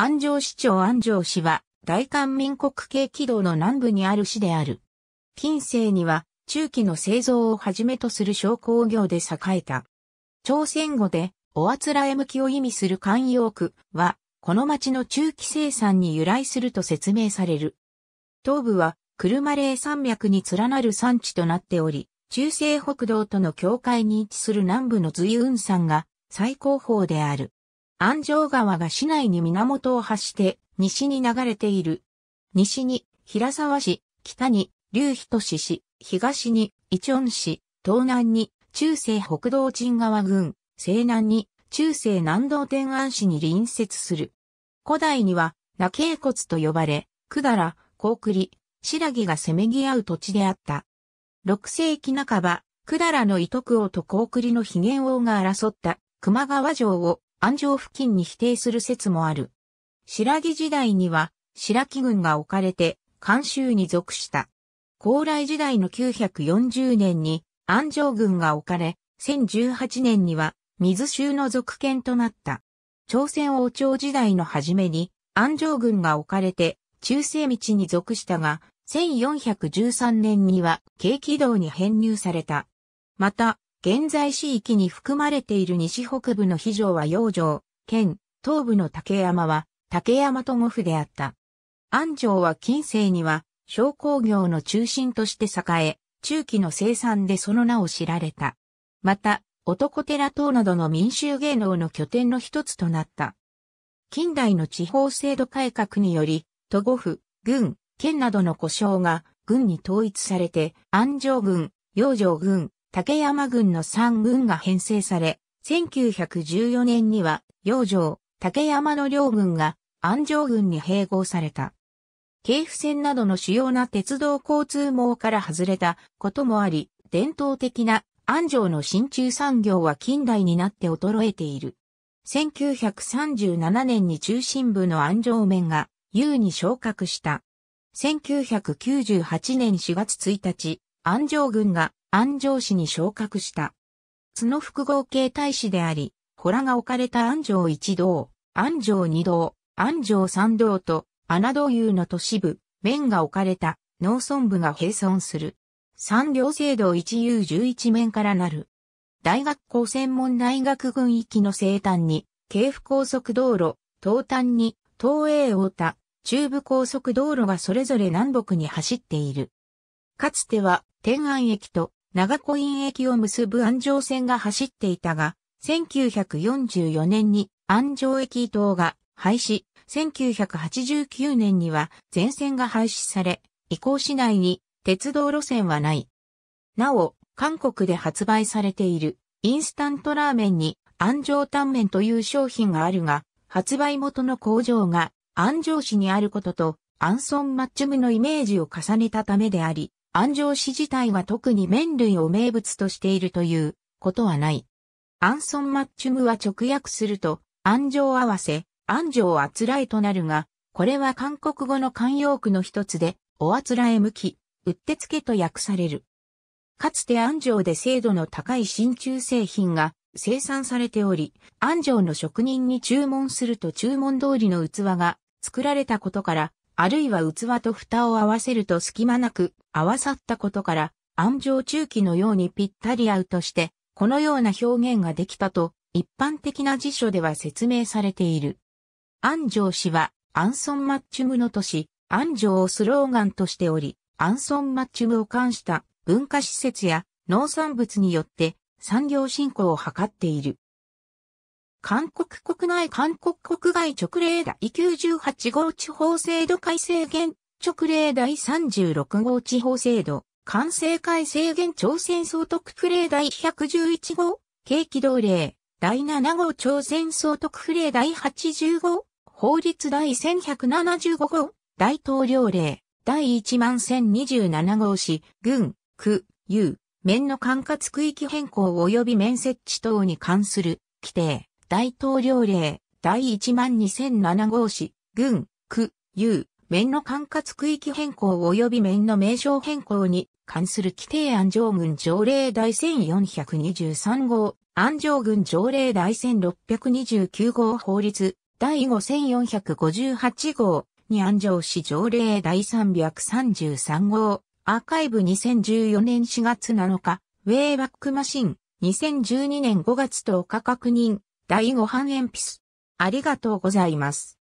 安城市長安城市は、大韓民国系軌道の南部にある市である。近世には、中期の製造をはじめとする商工業で栄えた。朝鮮語で、おあつらえ向きを意味する漢用句は、この町の中期生産に由来すると説明される。東部は、車霊山脈に連なる山地となっており、中西北道との境界に位置する南部の随雲山が最高峰である。安城川が市内に源を発して西に流れている。西に平沢市、北に竜人市市、東に伊調市、東南に中世北道鎮川郡、西南に中世南道天安市に隣接する。古代には、那渓骨と呼ばれ、百済、高栗、白木がせめぎ合う土地であった。6世紀半ば、百済の伊徳王と高栗の非元王が争った熊川城を安城付近に否定する説もある。白木時代には白木軍が置かれて関州に属した。高麗時代の940年に安城軍が置かれ、1018年には水州の属県となった。朝鮮王朝時代の初めに安城軍が置かれて中世道に属したが、1413年には景気道に編入された。また、現在市域に含まれている西北部の非常は洋城、県、東部の竹山は竹山と五府であった。安城は近世には商工業の中心として栄え、中期の生産でその名を知られた。また、男寺等などの民衆芸能の拠点の一つとなった。近代の地方制度改革により、都五府、郡、県などの故障が軍に統一されて、安城軍、養城軍、竹山軍の3軍が編成され、1914年には、養城、竹山の両軍が安城軍に併合された。京府線などの主要な鉄道交通網から外れたこともあり、伝統的な安城の新中産業は近代になって衰えている。1937年に中心部の安城面が優に昇格した。1998年4月1日、安城軍が安城市に昇格した。角複合形態市であり、洞が置かれた安城一堂、安城二堂、安城三堂と、穴道遊の都市部、面が置かれた農村部が併存する。三両制度一遊十一面からなる。大学校専門大学軍域の西端に、京府高速道路、東端に、東映大田、中部高速道路がそれぞれ南北に走っている。かつては、天安駅と長子院駅を結ぶ安城線が走っていたが、1944年に安城駅伊東が廃止、1989年には全線が廃止され、移行市内に鉄道路線はない。なお、韓国で発売されているインスタントラーメンに安城タンメンという商品があるが、発売元の工場が安城市にあることと、アンソンマッチュムのイメージを重ねたためであり、安城市自体は特に麺類を名物としているということはない。アンソンマッチュムは直訳すると、安城合わせ、安城あつらえとなるが、これは韓国語の慣用句の一つで、おあつらえ向き、うってつけと訳される。かつて安城で精度の高い真鍮製品が生産されており、安城の職人に注文すると注文通りの器が作られたことから、あるいは器と蓋を合わせると隙間なく合わさったことから、暗状中期のようにぴったり合うとして、このような表現ができたと、一般的な辞書では説明されている。安城氏は、アンソンマッチュムの都市、安城をスローガンとしており、アンソンマッチュムを冠した文化施設や農産物によって産業振興を図っている。韓国国内韓国国外直令第98号地方制度改正現直令第36号地方制度完成改正現朝鮮総督府令第111号景気動令第7号朝鮮総督府令第80号法律第1175号大統領令第1万1027号市軍区有面の管轄区域変更及び面設置等に関する規定。大統領令、第1万2007号市、軍、区、有、面の管轄区域変更及び面の名称変更に関する規定安城軍条例第1423号、安城軍条例第1629号法律、第5458号に安城市条例第333号、アーカイブ2014年4月7日、ウェイバックマシン、2012年5月10日確認、第5半鉛筆。ありがとうございます。